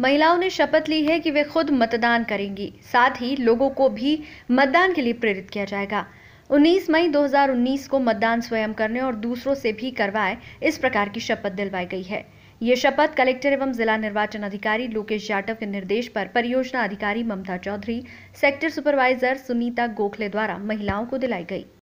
महिलाओं ने शपथ ली है कि वे खुद मतदान करेंगी साथ ही लोगों को भी मतदान के लिए प्रेरित किया जाएगा 19 मई 2019 को मतदान स्वयं करने और दूसरों से भी करवाए इस प्रकार की शपथ दिलवाई गई है ये शपथ कलेक्टर एवं जिला निर्वाचन अधिकारी लोकेश जाटव के निर्देश पर परियोजना अधिकारी ममता चौधरी सेक्टर सुपरवाइजर सुनीता गोखले द्वारा महिलाओं को दिलाई गई